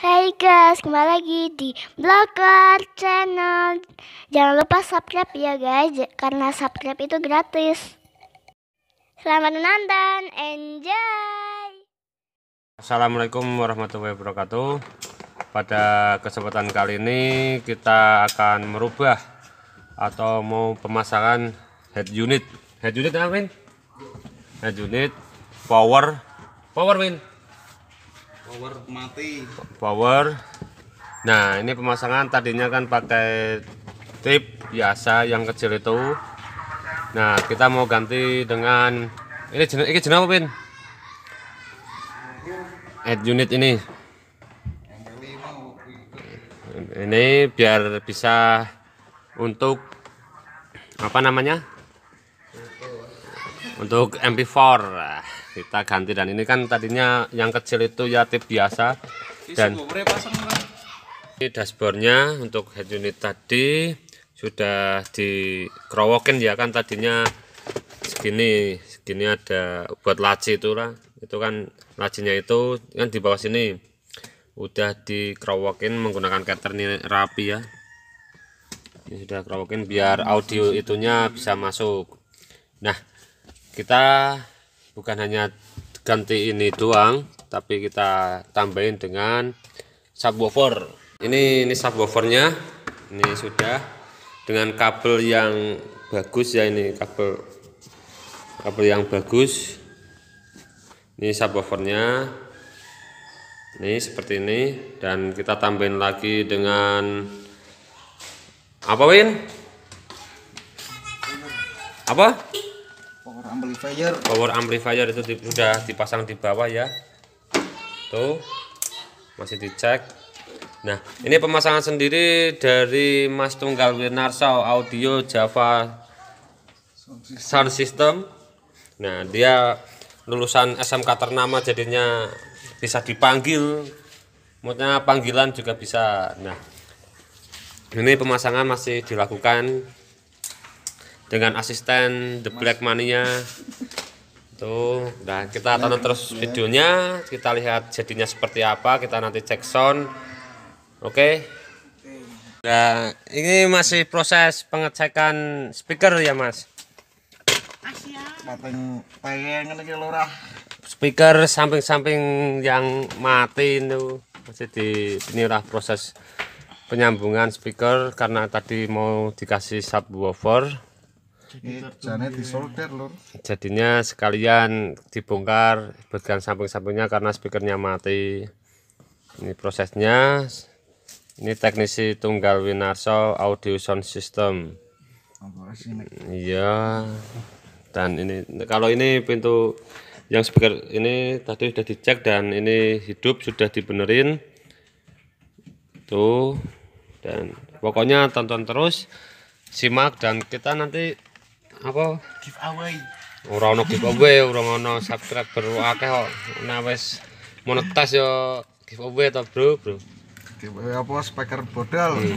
Hai guys, kembali lagi di Blogger Channel. Jangan lupa subscribe ya guys, karena subscribe itu gratis. Selamat menonton, enjoy. Assalamualaikum warahmatullahi wabarakatuh. Pada kesempatan kali ini kita akan merubah atau mau pemasangan head unit. Head unit apa, Win? Head unit power power win power mati power nah ini pemasangan tadinya kan pakai tip biasa yang kecil itu nah kita mau ganti dengan ini jenis ini jenis apa pin head unit ini ini biar bisa untuk apa namanya untuk MP4 kita ganti dan ini kan tadinya yang kecil itu ya tip biasa dan ini dashboardnya untuk head unit tadi sudah dikerowokin ya kan tadinya segini segini ada buat laci itu lah itu kan lacinya itu kan di bawah sini udah dikerowokin menggunakan cutter ini rapi ya ini sudah kerowokin biar audio itunya bisa masuk nah kita bukan hanya ganti ini doang tapi kita tambahin dengan subwoofer ini ini subwoofernya ini sudah dengan kabel yang bagus ya ini kabel kabel yang bagus ini subwoofernya ini seperti ini dan kita tambahin lagi dengan apa Win? apa? power amplifier power amplifier itu di, sudah dipasang di bawah ya tuh masih dicek nah ini pemasangan sendiri dari Mas Tunggal Winarso Audio Java Sound System nah dia lulusan SMK ternama jadinya bisa dipanggil maksudnya panggilan juga bisa nah ini pemasangan masih dilakukan dengan asisten The Black Mania tuh nah, dan kita tonton terus videonya kita lihat jadinya seperti apa kita nanti cek sound oke okay? nah ini masih proses pengecekan speaker ya mas speaker samping-samping yang mati itu masih di inilah proses penyambungan speaker karena tadi mau dikasih subwoofer Iya, ya. Jadinya sekalian dibongkar bagian samping-sampingnya karena speakernya mati. Ini prosesnya. Ini teknisi tunggal Winarso Audio Sound System. Iya. Dan ini kalau ini pintu yang speaker ini tadi sudah dicek dan ini hidup sudah dibenerin tuh dan pokoknya tonton terus simak dan kita nanti apa giveaway ora ono giveaway ora ono subscriber akeh kok nek nah, wis monetas yo giveaway to bro bro giveaway apa speaker bodal hmm.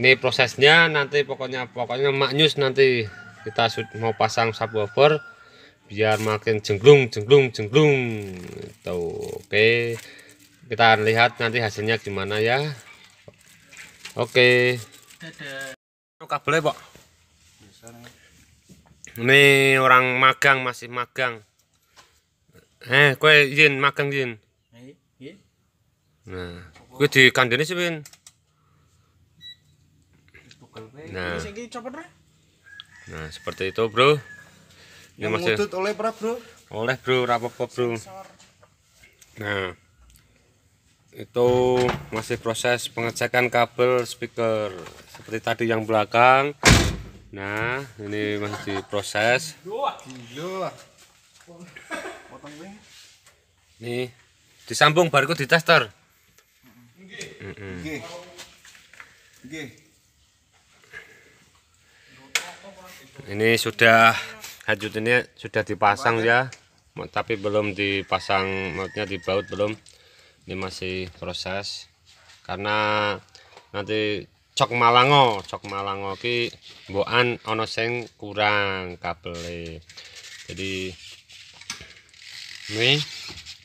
ini prosesnya nanti pokoknya pokoknya mak news nanti kita mau pasang subwoofer biar makin jenglung jenglung jenglung tau oke kita lihat nanti hasilnya gimana ya oke dadah kabelnya pak ini orang magang masih magang. Eh, kue yin magang yin. Eh, iya. Nah, kue di kandene sih, bin. Nah. Nah, seperti itu, Bro. Ini Yang masih oleh pra, Bro. Oleh, Bro, rapok apa Bro. Nah. Itu masih proses pengecekan kabel speaker seperti tadi yang belakang. Nah, ini masih diproses. Nih, disambung baru di tester. Mm -mm. Ini sudah hajut ini sudah dipasang ya, tapi belum dipasang maksudnya dibaut belum. Ini masih proses karena nanti Cok Malango, Cok Malango ki mbokan ana sing kurang kabele. Jadi ini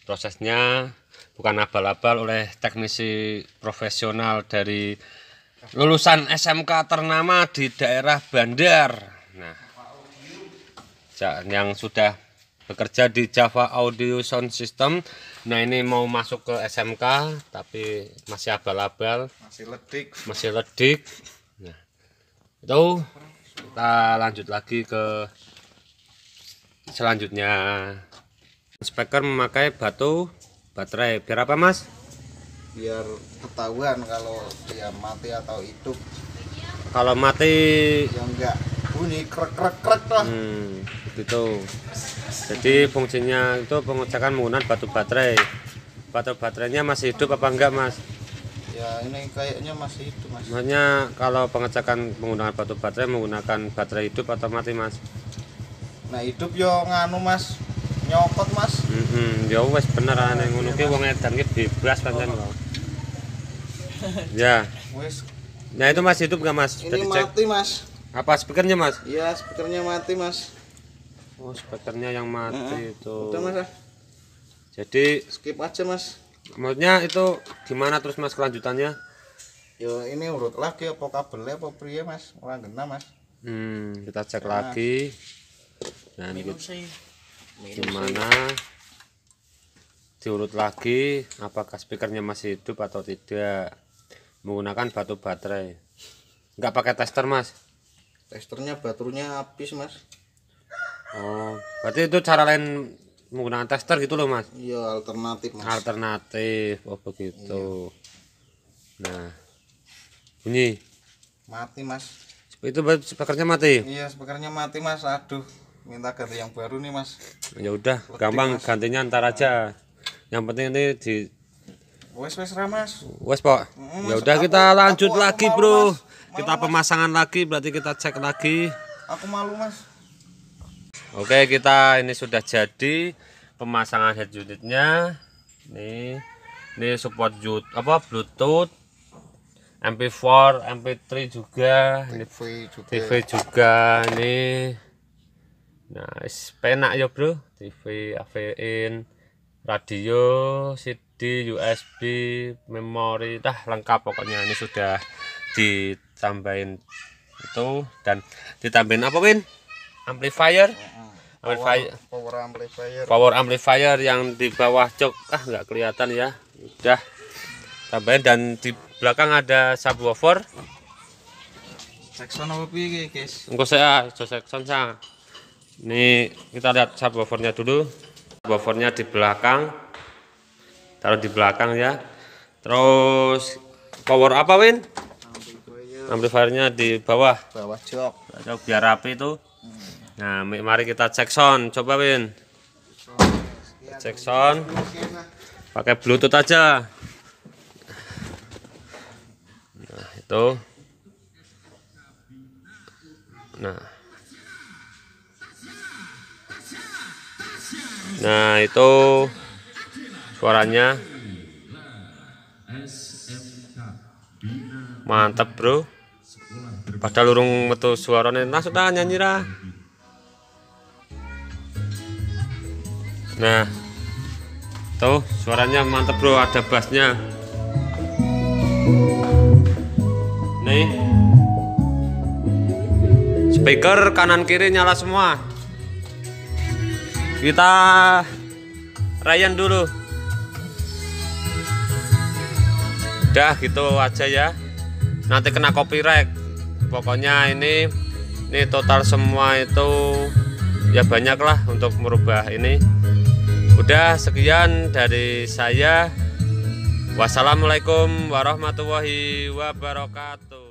prosesnya bukan abal-abal oleh teknisi profesional dari lulusan SMK ternama di daerah Bandar. Nah, yang sudah bekerja di Java Audio Sound System. Nah ini mau masuk ke SMK tapi masih abal-abal. Masih ledik. Masih ledik. Nah itu kita lanjut lagi ke selanjutnya. Speaker memakai batu baterai. Biar apa mas? Biar ketahuan kalau dia mati atau hidup. Kalau mati. Yang enggak bunyi krek krek krek lah. Hmm itu jadi fungsinya itu pengecekan menggunakan batu baterai batu baterainya masih hidup apa enggak mas ya ini kayaknya masih hidup mas maksudnya kalau pengecekan menggunakan batu baterai menggunakan baterai hidup atau mati mas nah hidup yo nganu mas nyokot mas mm -hmm. ya wes bener nah, aneh ngono iya, ki wong edan ki bebas kan, ya wes nah itu masih hidup enggak mas ini Jadi mati cek. mas apa speakernya mas iya speakernya mati mas oh spekternya yang mati uh, itu udah mas ah. jadi skip aja mas maksudnya itu gimana terus mas kelanjutannya Yo, ini urut lagi apa kabelnya apa priye, mas orang kena, mas hmm, kita cek nah. lagi dan Minum gimana diurut lagi apakah speakernya masih hidup atau tidak menggunakan batu baterai Enggak pakai tester mas testernya baterainya habis mas Oh, berarti itu cara lain menggunakan tester gitu loh mas? Iya alternatif mas. Alternatif, oh begitu. Iya. Nah, bunyi. Mati mas. Itu sepekernya mati. Iya sepekernya mati mas, aduh minta ganti yang baru nih mas. Ya udah, gampang mas. gantinya ntar aja. Yang penting ini di. Wes wes ramas. Wes pak. ya udah kita lanjut aku, lagi malu, bro. Malu, kita pemasangan lagi berarti kita cek lagi. Aku malu mas. Oke kita ini sudah jadi pemasangan head unitnya Nih, ini support jut apa bluetooth MP4 MP3 juga TV juga. TV juga nih. nah penak ya bro TV AV in radio CD USB memori dah lengkap pokoknya ini sudah ditambahin itu dan ditambahin apa Win amplifier ah, ah. power, amplifier power amplifier yang di bawah cok, ah nggak kelihatan ya udah tambahin dan di belakang ada subwoofer Jackson apa piye guys? Engko saya Jackson sang. Ini kita lihat subwoofernya dulu. Subwoofernya di belakang. Taruh di belakang ya. Terus power apa Win? Amplifiernya di bawah. Bawah jok. biar rapi tuh. Hmm. Nah, mari kita cek sound. Coba, Win. Cek sound. Pakai Bluetooth aja. Nah, itu. Nah. Nah, itu suaranya. Mantap, Bro. Padahal lurung metu suaranya langsung nah, nyanyi lah. Nah, tuh suaranya mantep bro, ada bassnya. Nih, speaker kanan kiri nyala semua. Kita rayan dulu. Udah gitu aja ya. Nanti kena copyright. Pokoknya ini ini total semua itu ya banyak lah untuk merubah ini sudah sekian dari saya. Wassalamualaikum warahmatullahi wabarakatuh.